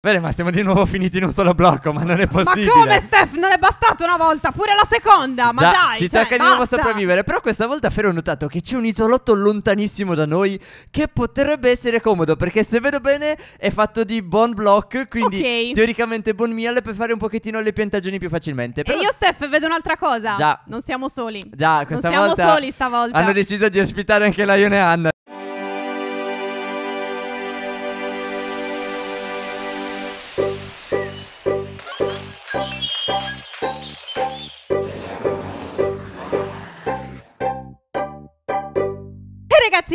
Bene, ma siamo di nuovo finiti in un solo blocco, ma non è possibile. Ma come, Steph? Non è bastato una volta, pure la seconda, ma da, dai! Ci cioè, tocca di nuovo sopravvivere, però questa volta Fero ho notato che c'è un isolotto lontanissimo da noi che potrebbe essere comodo, perché se vedo bene è fatto di bon block, quindi okay. teoricamente bon meal per fare un pochettino le piantagioni più facilmente. Però... E io, Steph, vedo un'altra cosa. Già. Non siamo soli. Già, questa volta... non siamo volta... soli stavolta. Hanno deciso di ospitare anche la Ione Anna.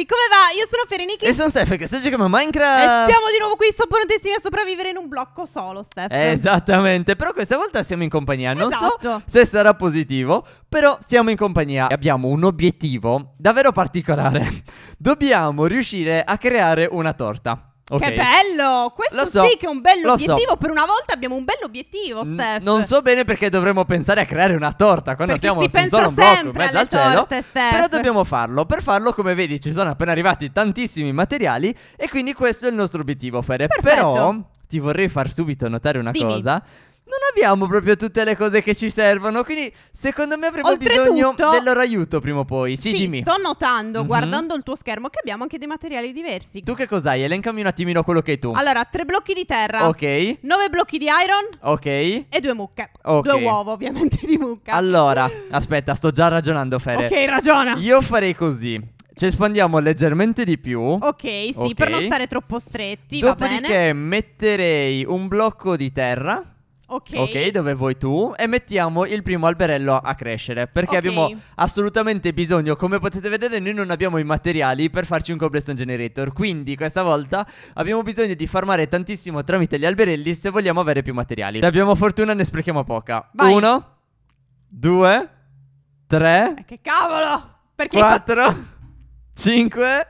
ragazzi, come va? Io sono Fereniki E sono Steph che sto giocando a Minecraft E siamo di nuovo qui, sto prontissimi a sopravvivere in un blocco solo, Steph Esattamente, però questa volta siamo in compagnia Non esatto. so se sarà positivo, però siamo in compagnia e abbiamo un obiettivo davvero particolare Dobbiamo riuscire a creare una torta Okay. Che bello! Questo so, sì che è un bello obiettivo. So. Per una volta abbiamo un bello obiettivo, Steph. N- non so bene perché dovremmo pensare a creare una torta quando perché siamo si su solo un blocco in mezzo al cielo. Torte, Steph. Però dobbiamo farlo. Per farlo, come vedi, ci sono appena arrivati tantissimi materiali. E quindi questo è il nostro obiettivo, Fede. Perfetto. Però ti vorrei far subito notare una Dimmi. cosa non abbiamo proprio tutte le cose che ci servono. Quindi, secondo me, avremo bisogno del loro aiuto prima o poi. Sì, sì dimmi. Sto notando, mm -hmm. guardando il tuo schermo, che abbiamo anche dei materiali diversi. Tu che cos'hai? Elencami un attimino quello che hai tu. Allora, tre blocchi di terra. Ok. Nove blocchi di iron. Ok. E due mucche. Ok. Due uova, ovviamente, di mucca. Allora, aspetta, sto già ragionando, Fede. Ok, ragiona. Io farei così. Ci espandiamo leggermente di più. Ok, sì, okay. per non stare troppo stretti. Dopodiché metterei un blocco di terra. Okay. ok, dove vuoi tu? E mettiamo il primo alberello a crescere. Perché okay. abbiamo assolutamente bisogno, come potete vedere, noi non abbiamo i materiali per farci un cobblestone generator. Quindi questa volta abbiamo bisogno di farmare tantissimo tramite gli alberelli se vogliamo avere più materiali. Se abbiamo fortuna ne sprechiamo poca. Vai. Uno, due, tre. Eh, che cavolo! Perché? Quattro, cinque.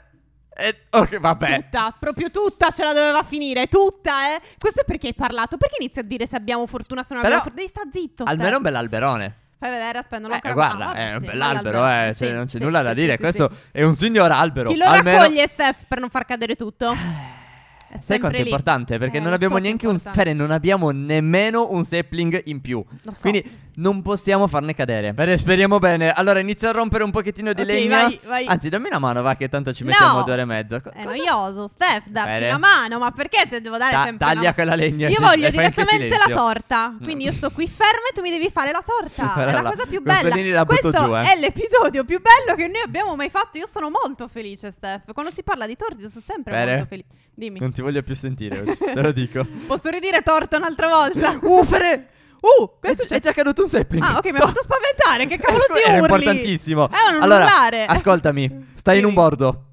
Eh, ok, vabbè. Tutta, proprio tutta ce la doveva finire, tutta, eh. Questo è perché hai parlato. Perché inizi a dire se abbiamo fortuna, se non abbiamo fortuna? Devi sta zitto. Almeno te. un bell'alberone. Fai vedere, aspetta, non l'ho eh, capito. Guarda, ah, è un sì, bell'albero, eh. Cioè, sì, cioè, non c'è sì, nulla da dire. Questo è un signor albero. Chi lo almeno... raccoglie, Steph, per non far cadere tutto? Eh, sai quanto lì. è importante? Perché eh, non abbiamo so neanche un. Cioè, non abbiamo nemmeno un sapling in più. Lo so. Quindi non possiamo farne cadere. Bene, speriamo bene. Allora inizio a rompere un pochettino di okay, legna. Vai, vai. Anzi, dammi una mano, va, che tanto ci mettiamo no. due ore e mezzo. Co- è noioso, Steph, darti bene. una mano. Ma perché te devo dare Ta- sempre Taglia una... quella legna. Io sì, voglio direttamente la torta. Quindi no. io sto qui fermo e tu mi devi fare la torta. è la, cosa più bella. Questo giù, eh. è l'episodio più bello che noi abbiamo mai fatto. Io sono molto felice, Steph. Quando si parla di torti, io sono sempre bene. molto felice. Dimmi. Non ti voglio più sentire oggi, te lo dico. Posso ridire torta un'altra volta? Ufere! Uh, questo è, è già caduto un sapling. Ah, ok, mi ha fatto spaventare. Che cavolo Esco- eh, di urli? È importantissimo. Eh, non allora, urlare. ascoltami, stai sì. in un bordo.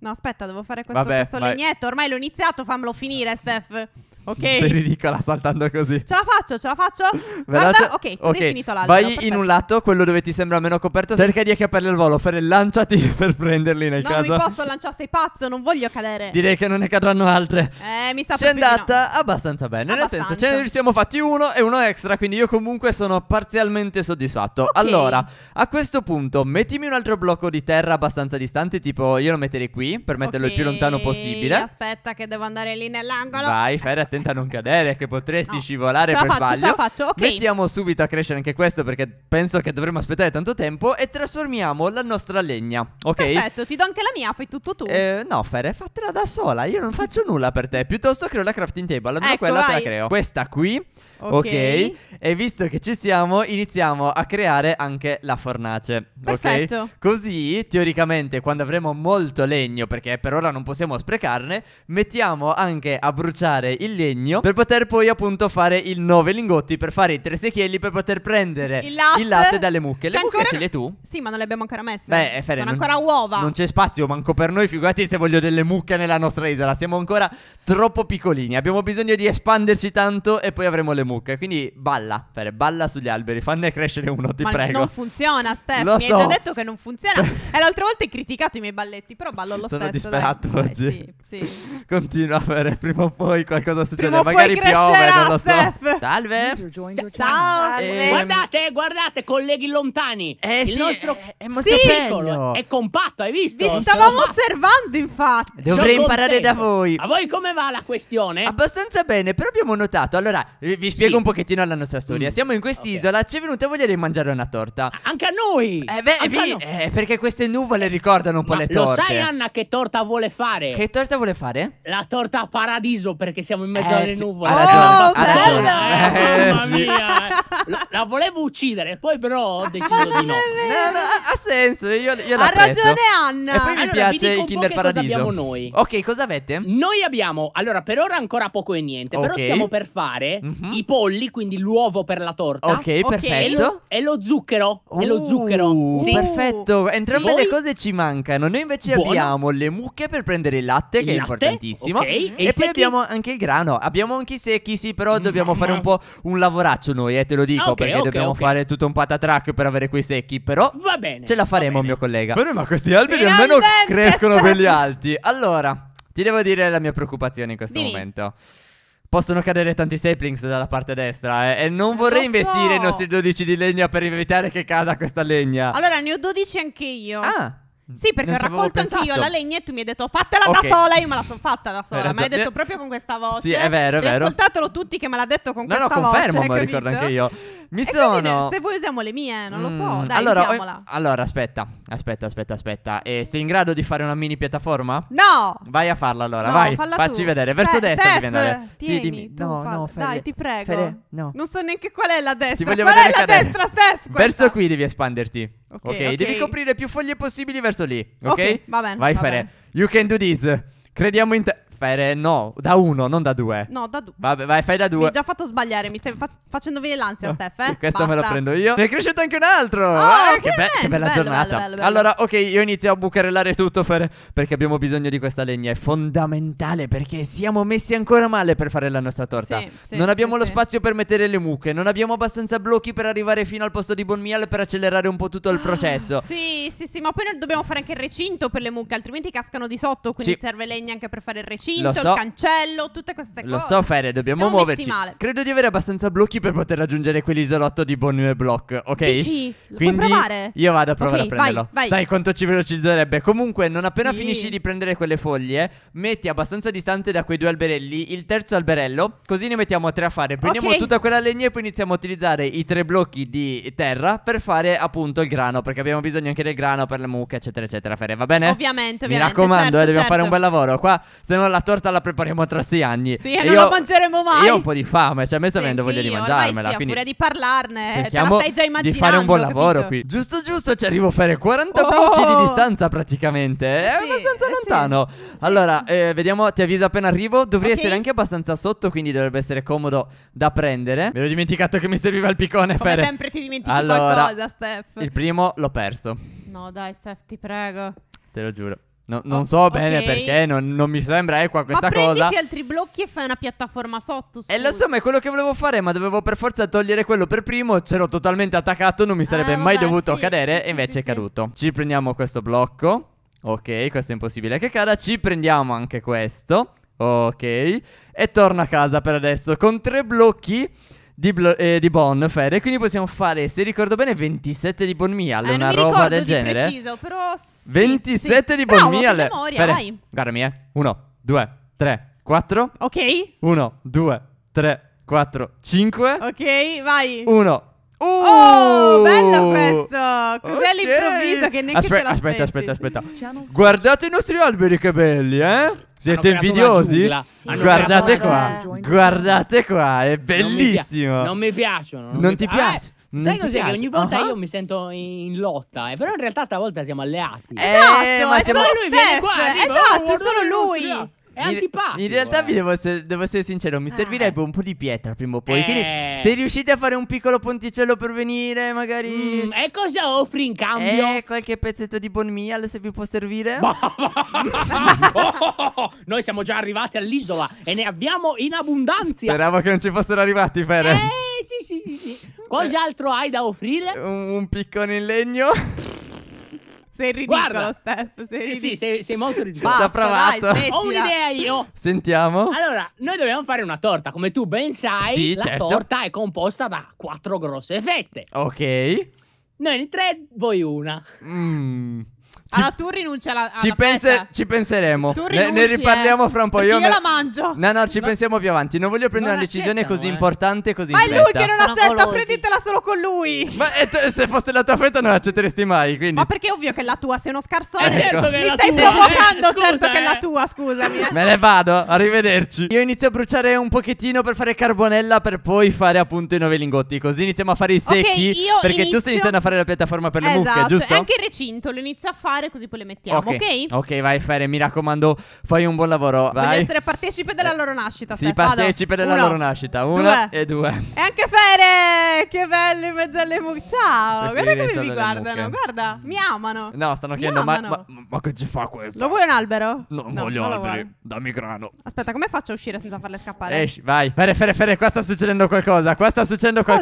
No, aspetta, devo fare questo, Vabbè, questo legnetto. Ormai l'ho iniziato, fammelo finire, Steph. Ok. Sei ridicola saltando così. Ce la faccio, ce la faccio. Veloce. Guarda, ok, così okay. è finito l'altro. Vai perfetto. in un lato, quello dove ti sembra meno coperto. Cerca di acchiapparli al volo. Fare lanciati per prenderli nel no, caso. No, non mi posso lanciare, sei pazzo. Non voglio cadere. Direi che non ne cadranno altre. Eh, mi sta C'è andata no. abbastanza bene. Abbastanza. Nel senso, ce ne siamo fatti uno e uno extra. Quindi io comunque sono parzialmente soddisfatto. Okay. Allora, a questo punto, mettimi un altro blocco di terra abbastanza distante. Tipo, io lo metterei qui per metterlo okay. il più lontano possibile. Aspetta, che devo andare lì nell'angolo. Vai, fai attenzione attenta a non cadere, che potresti no. scivolare ce per faccio, sbaglio. Ce la faccio, ok. Mettiamo subito a crescere anche questo perché penso che dovremmo aspettare tanto tempo e trasformiamo la nostra legna, ok? Perfetto, ti do anche la mia, fai tutto tu. Eh, no, Fere, fatela da sola, io non faccio nulla per te, piuttosto creo la crafting table, allora ecco, quella vai. te la creo. Questa qui, ok, e visto che ci siamo iniziamo a creare anche la fornace, Perfetto. ok? Così, teoricamente, quando avremo molto legno, perché per ora non possiamo sprecarne, mettiamo anche a bruciare il legno segno per poter poi appunto fare il 9 lingotti per fare i tre secchielli per poter prendere il latte, il latte dalle mucche. Le mucche ancora... ce le hai tu? Sì, ma non le abbiamo ancora messe. Beh, eh, Fere, sono non, ancora uova. Non c'è spazio manco per noi, figurati se voglio delle mucche nella nostra isola, siamo ancora troppo piccolini. Abbiamo bisogno di espanderci tanto e poi avremo le mucche. Quindi balla, Fere, balla sugli alberi, fanne crescere uno, ti ma prego. Non funziona, Stefano. mi so. hai già detto che non funziona. e eh, l'altra volta hai criticato i miei balletti, però ballo lo sono stesso. Sono disperato dai. Eh, oggi. Eh, sì, sì. Continua, fare prima o poi qualcosa succede? Magari piove, non lo so. Salve. Ciao. Ehm, guardate, guardate, colleghi lontani. Eh, il sì, nostro è, eh, è molto sì. piccolo. È compatto, hai visto? Vi stavamo sì. osservando, infatti. Dovrei Sono imparare contento. da voi. A voi come va la questione? Abbastanza bene, però abbiamo notato. Allora, eh, vi spiego un pochettino la nostra storia. Mm. Siamo in quest'isola, okay. ci è venuta voglia di mangiare una torta. Ah, anche a noi. Eh, beh, Anche vi, eh, perché queste nuvole ricordano un po' Ma le torte. Lo sai, Anna, che torta vuole fare? Che torta vuole fare? La torta a paradiso, perché siamo in mezzo alle eh, sì. nuvole. oh, ha eh, eh, mamma sì. mia. La volevo uccidere, poi però ho deciso di no. no, no ha senso, io, io Ha ragione Anna. E poi allora, mi piace il Kinder Paradiso. Cosa abbiamo noi? Ok, cosa avete? Noi abbiamo, allora per ora ancora poco e niente, okay. però stiamo per fare mm-hmm. i polli, quindi l'uovo per la torta. Ok, perfetto. E lo, zucchero, e lo zucchero. Oh, sì. Uh. Perfetto, entrambe le cose ci mancano. Noi invece Buono. abbiamo le mucche per prendere il latte, che il è latte? importantissimo. Okay. E, e poi abbiamo anche il grano no, abbiamo anche i secchi, sì, però mm-hmm. dobbiamo Mamma. fare un po' un lavoraccio noi, eh, te lo dico, okay, perché okay, dobbiamo okay. fare tutto un patatrack per avere quei secchi, però va bene. Ce la faremo, mio collega. Bene, ma questi alberi Finalmente. almeno crescono quelli alti. Allora, ti devo dire la mia preoccupazione in questo Dimmi. momento. Possono cadere tanti saplings dalla parte destra eh, E non vorrei so. investire i nostri 12 di legna per evitare che cada questa legna Allora ne ho 12 anche io Ah Mm. Sì, perché ho raccolto anch'io la legna e tu mi hai detto fatela okay. da sola, io me la sono fatta da sola. Me l'hai detto eh, proprio con questa voce. Sì, è vero, è vero. Ascoltatelo tutti che me l'ha detto con no, questa no, voce. No, no, confermo, me lo ricordo anche io. Mi e sono. Quindi, se voi usiamo le mie, non lo so. Mm. Dai, allora, ho... allora, aspetta, aspetta, aspetta, aspetta. E sei in grado di fare una mini piattaforma? No! Vai a farla allora, no, vai. Facci tu. vedere. Verso Fe- destra devi andare. Tieni, sì, dimmi. No, no, Fede. Dai, ti prego. Fede, no. Non so neanche qual è la destra. Ti qual è la cadere. destra, Steph? Questa. Verso qui devi espanderti. Ok, okay, okay, devi coprire più foglie possibili verso lì. Ok? okay va bene. Vai, va Fede. Bene. You can do this. Crediamo in te fare no, da uno, non da due. No, da due. Vabbè, vai, fai da due. Mi hai già fatto sbagliare, mi stai fa- facendo venire l'ansia, oh, Steph. Eh? Questo me lo prendo io. Ne è cresciuto anche un altro. Oh, ah, che, be- che, bella bello, giornata. Bello, bello, allora, ok, io inizio a bucherellare tutto per- perché abbiamo bisogno di questa legna. È fondamentale perché siamo messi ancora male per fare la nostra torta. Sì, sì, non abbiamo sì, lo spazio per mettere le mucche, non abbiamo abbastanza blocchi per arrivare fino al posto di Bon Bonmial per accelerare un po' tutto il ah, processo. sì, sì, sì, ma poi noi dobbiamo fare anche il recinto per le mucche, altrimenti cascano di sotto, quindi serve legna anche per fare il recinto recinto, so. il cancello, tutte queste cose. Lo so, Fere, dobbiamo Siamo muoverci. Credo di avere abbastanza blocchi per poter raggiungere quell'isolotto di Bonnie e Block, ok? Dici, Quindi puoi provare? Io vado a provare okay, a prenderlo. Vai, vai. Sai quanto ci velocizzerebbe? Comunque, non appena sì. finisci di prendere quelle foglie, metti abbastanza distante da quei due alberelli il terzo alberello, così ne mettiamo tre a fare. Prendiamo okay. tutta quella legna e poi iniziamo a utilizzare i tre blocchi di terra per fare appunto il grano, perché abbiamo bisogno anche del grano per le mucche, eccetera, eccetera, Fere, va bene? Ovviamente, ovviamente. Mi raccomando, eh, certo, eh, dobbiamo certo. fare un certo. bel lavoro qua, se non la la torta la prepariamo tra sei anni. Sì, e, non io, la mangeremo mai. Io ho un po' di fame, cioè a me sta venendo voglia di mangiarmela. Sì, quindi pure di parlarne, cerchiamo te la stai già immaginando. Di fare un buon lavoro capito? qui. Giusto, giusto, ci arrivo a fare 40 oh! blocchi di distanza praticamente. È sì, abbastanza eh, lontano. Sì. Allora, eh, vediamo, ti avviso appena arrivo. Dovrei okay. essere anche abbastanza sotto, quindi dovrebbe essere comodo da prendere. Mi ero dimenticato che mi serviva il piccone, Come Fere. sempre ti dimentichi allora, qualcosa, Steph. Il primo l'ho perso. No, dai, Steph, ti prego. Te lo giuro. No, non so okay. bene perché, non, non, mi sembra equa questa cosa. ma cosa. Ma altri blocchi e fai una piattaforma sotto. Eh, scusa. E lo so, ma è quello che volevo fare, ma dovevo per forza togliere quello per primo. C'ero totalmente attaccato, non mi ah, sarebbe ah, mai vabbè, dovuto sì, cadere, sì, e invece sì, è caduto. Ci prendiamo questo blocco. Ok, questo è impossibile che cada. Ci prendiamo anche questo. Ok. E torno a casa per adesso con tre blocchi di, blo- eh, di Bon, Fede. Quindi possiamo fare, se ricordo bene, 27 di Bon Meal, eh, una roba del genere. preciso, però. Sì, 27 sì. di Bon Bravo, Meal. Memoria, Fede, Guardami, 1, 2, 3, 4. Ok. 1, 2, 3, 4, 5. Ok, vai. 1, Oh, oh, bello uh. questo! Cos'è okay. all'improvviso che neanche Aspe- Aspetta, aspetta, aspetta. Diciamo guardate i nostri alberi che belli, eh? Siete invidiosi? Sì, guardate qua, eh. guardate qua, è bellissimo. Non mi, non mi piacciono. Non, non mi ti piace? Ah, non Sai cos'è? Che ogni volta uh -huh. io mi sento in lotta, eh? però in realtà stavolta siamo alleati. Eh, esatto, eh, ma è siamo... solo lui Steph, qua, ah, esatto, tipo, oh, solo lui. È antipatico. In realtà, eh. vi devo, se- devo, essere sincero, mi ah, servirebbe eh. un po' di pietra prima o poi. Eh. Quindi, se riuscite a fare un piccolo ponticello per venire, magari. Mm, e cosa offri in cambio? Eh, qualche pezzetto di bon se vi può servire. oh, noi siamo già arrivati all'isola e ne abbiamo in abbondanza. Speravo che non ci fossero arrivati, Fere. Eh, sì, sì, sì. sì. Cos'altro hai da offrire? Un, un piccone in legno. Sei ridicolo, Guarda. Steph. Sei eh ridicolo. Sì, sei, sei, molto ridicolo. Basta, ho provato. Dai, Ho un'idea io. Sentiamo. Allora, noi dobbiamo fare una torta. Come tu ben sai, sì, la certo. torta è composta da quattro grosse fette. Ok. Noi tre, voi una. Mmm allora tu rinuncia alla, alla ci, pense, ci penseremo. Tu rinunci, ne, ne eh. riparliamo eh. fra un po'. io, me... la mangio. No, no, ci no. pensiamo più avanti. Non voglio prendere non una decisione così eh. importante così Ma è lui che non accetta, volosi. prenditela solo con lui. Ma eh, t- se fosse la tua fetta non accetteresti mai, quindi. Ma perché è ovvio che è la tua, sei uno scarsone. Eh, certo Mi stai tua. provocando, eh, certo Scusa, certo che è la tua, scusami. Me ne vado, arrivederci. Io inizio a bruciare un pochettino per fare carbonella per poi fare appunto i nove lingotti, così iniziamo a fare i secchi okay, perché inizio... tu stai iniziando a fare la piattaforma per le esatto. mucche, giusto? Anche il recinto lo inizio a fare fare così poi le mettiamo, ok? Ok, okay vai Fere, mi raccomando, fai un buon lavoro. Vai. Voglio essere partecipe della eh, loro nascita. Sì, partecipe della Uno, loro nascita. Una due. e due. E anche Fere, che bello in mezzo alle mucche. Ciao, Preferire guarda come mi guardano, mucche. guarda, mi amano. No, stanno mi chiedendo, ma, ma, ma, che ci fa questo? Lo vuoi un albero? No, no voglio non alberi, dammi grano. Aspetta, come faccio a uscire senza farle scappare? Esci, vai. Fere, Fere, Fere, qua sta succedendo qualcosa, qua sta succedendo qualcosa.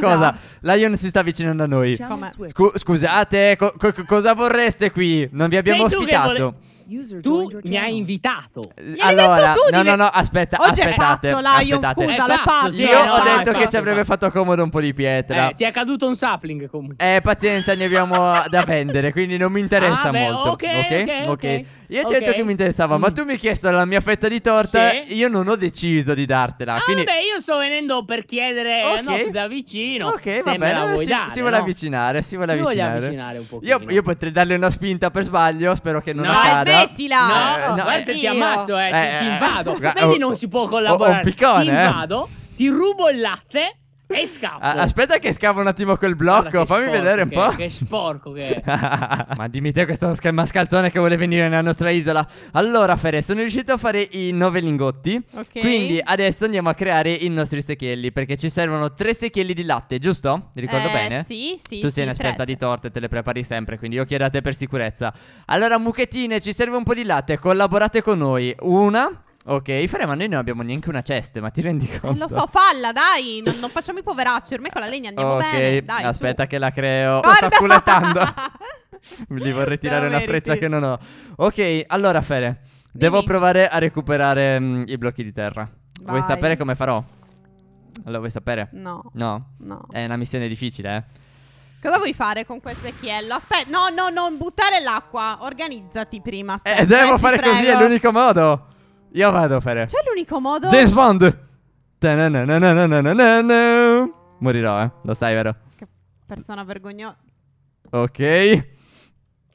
Cosa? Lion si sta avvicinando a noi. scusate, co co cosa vorreste qui? Non non vi abbiamo ospitato tu mi hai invitato. Gli allora, tu, no, no, no, aspetta, Oggi aspettate. È pazzo, aspettate. Scusa, è pazzo, sì, Io no, ho detto pazzo, che ci avrebbe fatto comodo un po' di pietra. Eh, ti è caduto un sapling comunque. Eh, pazienza, ne abbiamo da vendere, quindi non mi interessa ah, beh, molto. Okay, okay, okay, ok, Io ti ho detto che mi interessava, mm. ma tu mi hai chiesto la mia fetta di torta, sì. io non ho deciso di dartela. Ah, quindi... beh, io sto venendo per chiedere no, da vicino. Ok, va bene, si, si vuole avvicinare, si vuole avvicinare. Io potrei darle una spinta per sbaglio, spero che non accada smettila! Eh, no, no, guarda, eh, ti ammazzo, eh, ti, ti eh, invado. Quindi oh, non si può oh, collaborare. Ho, oh, un piccone, ti invado, ti rubo il latte e scappo. A- aspetta che scavo un attimo quel blocco. Fammi vedere un che, po'. Che sporco che è. ma dimmi te questo sca- mascalzone che vuole venire nella nostra isola. Allora, Fere, sono riuscito a fare i nove lingotti. Ok. Quindi adesso andiamo a creare i nostri secchielli. Perché ci servono tre secchielli di latte, giusto? Ti ricordo eh, bene? Sì, sì. Tu sei sì, un'esperta di torte, te le prepari sempre. Quindi io chiedo a te per sicurezza. Allora, mucchettine, ci serve un po' di latte. Collaborate con noi. Una. Ok, Fare, ma noi non abbiamo neanche una cesta, ma ti rendi eh, conto? Lo so, falla, dai, non, non facciamo i poveracci, ormai con la legna andiamo okay, bene, dai, aspetta su. che la creo. Guarda! Sta sculettando. Mi vorrei tirare una freccia che non ho. Ok, allora Fere, Dimmi. devo provare a recuperare mh, mm, i blocchi di terra. Vai. Vuoi sapere come farò? Allora, vuoi sapere? No. No? No. È una missione difficile, eh. Cosa vuoi fare con questo echiello? Aspetta, no, no, non buttare l'acqua. Organizzati prima. Eh, Steph, eh, devo eh, fare così, è l'unico modo. Io vado a fare. C'è l'unico modo. James Bond. Morirò, eh. Lo sai, vero? Che persona vergognosa. Ok.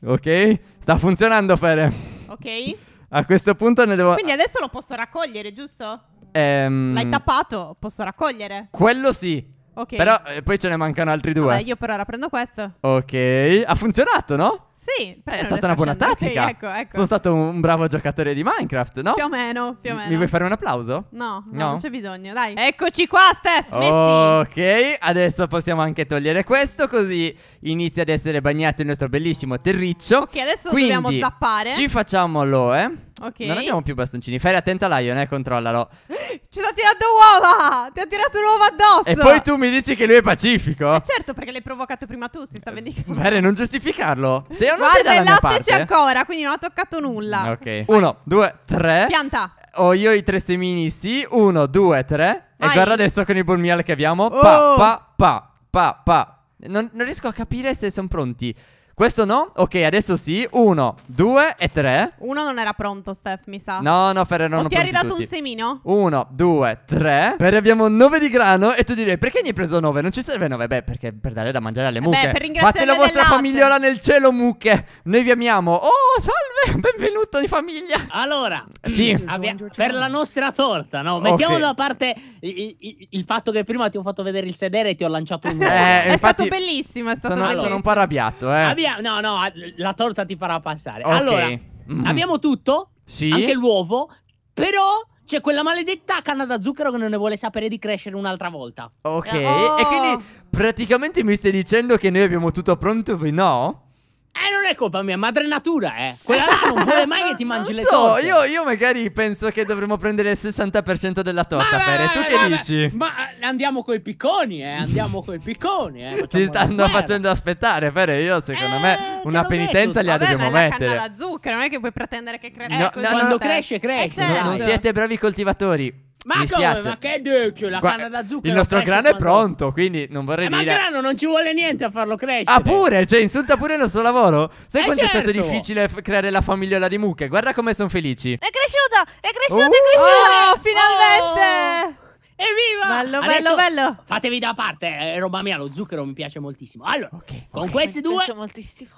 Ok. Sta funzionando, Fere. Ok. A questo punto ne devo. Quindi adesso lo posso raccogliere, giusto? Ehm... L'hai tappato. Posso raccogliere? Quello sì. Ok. Però eh, poi ce ne mancano altri due. Vabbè, io per ora prendo questo. Ok. Ha funzionato, no? Sì, è stata una buona tattica. Okay, ecco, ecco. Sono stato un bravo giocatore di Minecraft, no? Più o meno, più o meno. Mi vuoi fare un applauso? No, no, no. non c'è bisogno, dai. Eccoci qua, Steph. Messi. Ok, adesso possiamo anche togliere questo, così inizia ad essere bagnato il nostro bellissimo terriccio. Ok, adesso Quindi, dobbiamo zappare. Ci facciamo l'OE. Eh? Ok. Non abbiamo più bastoncini. Fai attenta Lion, eh, controllalo. Ci ha tirato uova! Ti ha tirato l'uovo addosso! E poi tu mi dici che lui è pacifico? Eh certo, perché l'hai provocato prima tu, si sta vendicando. Bene, non giustificarlo. Se io non Guarda, sei dalla mia parte... c'è ancora, quindi non ha toccato nulla. Mm, ok. Uno, due, tre. Pianta. Ho io i tre semini, sì. Uno, due, tre. Vai. E guarda adesso con il bull che abbiamo. Oh. Pa, pa, pa, pa, pa. Non, non riesco a capire se sono pronti. Questo no? Ok, adesso sì. Uno, due e tre. Uno non era pronto, Steph, mi sa. No, no, Ferre, non ho oh, ti hai ridato tutti. un semino? Uno, due, tre. Ferre, abbiamo nove di grano. E tu direi, perché ne hai preso nove? Non ci serve nove? Beh, perché per dare da mangiare alle eh mucche. Beh, per ringraziare Fate la vostra latte. famigliola nel cielo, mucche. Noi vi amiamo. Oh, salve, benvenuto in famiglia. Allora, eh, sì. per la nostra torta, no? Mettiamo okay. da parte il, il, il, fatto che prima ti ho fatto vedere il sedere e ti ho lanciato un... Eh, è infatti, stato bellissimo, è stato sono, bellissimo. Sono un po' arrabbiato, eh. Abbiamo Andiamo, no, no, la torta ti farà passare. Okay. Allora, mm. abbiamo tutto, sì. anche l'uovo, però c'è quella maledetta canna da zucchero che non ne vuole sapere di crescere un'altra volta. Ok, oh. e quindi praticamente mi stai dicendo che noi abbiamo tutto pronto, voi no? Eh, non è colpa mia, madre natura, eh. Quella là non vuole mai che ti mangi non le so, torte. Io, io magari penso che dovremmo prendere il 60% della torta, ma, Pere. Tu che ma, dici? Ma andiamo coi picconi, eh. Andiamo coi picconi, eh. Ci stanno facendo aspettare, Pere. Io, secondo eh, me, una penitenza detto. gliela Vabbè, dobbiamo ma mettere. Ma la zucca, non è che puoi pretendere che cresca. Eh, no, no, quando cresce, cresce. Eh, certo. non, non siete bravi coltivatori. Ma come? Ma che dice? La Gua- canna da zucchero. Il nostro grano quando... è pronto, quindi non vorrei eh, dire. Ma il grano non ci vuole niente a farlo crescere. Ah, pure? Cioè, insulta pure il nostro lavoro? Sai eh quanto certo. è stato certo. difficile creare la famigliola di mucche? Guarda come sono felici. È cresciuta! È cresciuta! Uh, è cresciuta! Oh, oh, finalmente! Oh. Evviva! Bello, bello, bello. Fatevi da parte, è roba mia, lo zucchero mi piace moltissimo. Allora, okay, con okay. queste due,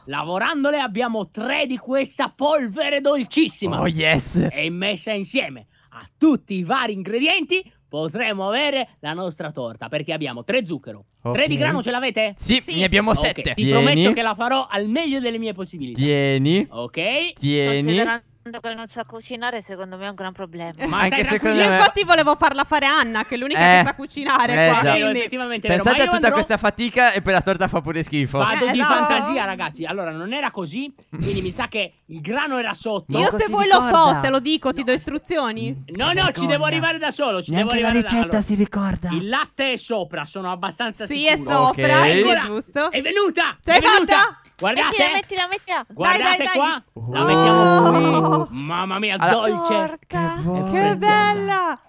lavorandole abbiamo tre di questa polvere dolcissima. Oh yes! E messa insieme a tutti i vari ingredienti potremo avere la nostra torta perché abbiamo tre zucchero. Okay. Tre di grano ce l'avete? Sì, sì, ne abbiamo okay. sette. Ti prometto che la farò al meglio delle mie possibilità. Tieni. Ok. Tieni. Considerando quando non sa cucinare, secondo me è un gran problema. Ma anche secondo me... Io infatti volevo farla fare Anna, che è l'unica eh, che sa cucinare eh, qua. Già. Quindi... Effettivamente Pensate a tutta andrò... questa fatica e per la torta fa pure schifo. Vado eh, di no. fantasia, ragazzi. Allora, non era così, quindi mi sa che il grano era sotto. Io se vuoi ricorda. lo so, te lo dico, no. ti do istruzioni. No, no, ci devo arrivare da solo. Ci Neanche devo la ricetta da... allora, si ricorda. Il latte è sopra, sono abbastanza sì, sicuro. Sì, è sopra, okay. è giusto. È venuta! C'è venuta! Guardate! Mettila, eh mettila, mettila. Guardate dai, dai, qua. Dai. La mettiamo oh. qui mamma mia, allora, dolce. Porca, che, che bella.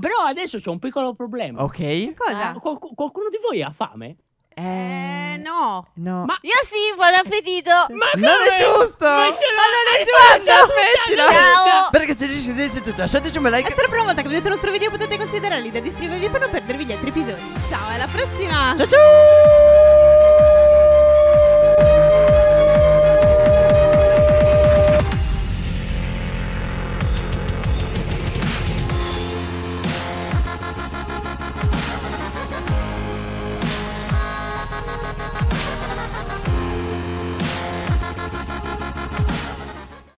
Però adesso c'è un piccolo problema. Ok. Cosa? Eh, Qual qualcuno di voi ha fame? Eh, eh, no. no. Ma... Io sì, buon appetito. Ma non è giusto. Ma, ma non è giusto. Aspettila. Ciao. Perché se ci siete tutto, lasciateci un like. E se la prima volta che vedete il nostro video potete considerare l'idea di iscrivervi per non perdervi gli altri episodi. Ciao, alla prossima. Ciao ciao.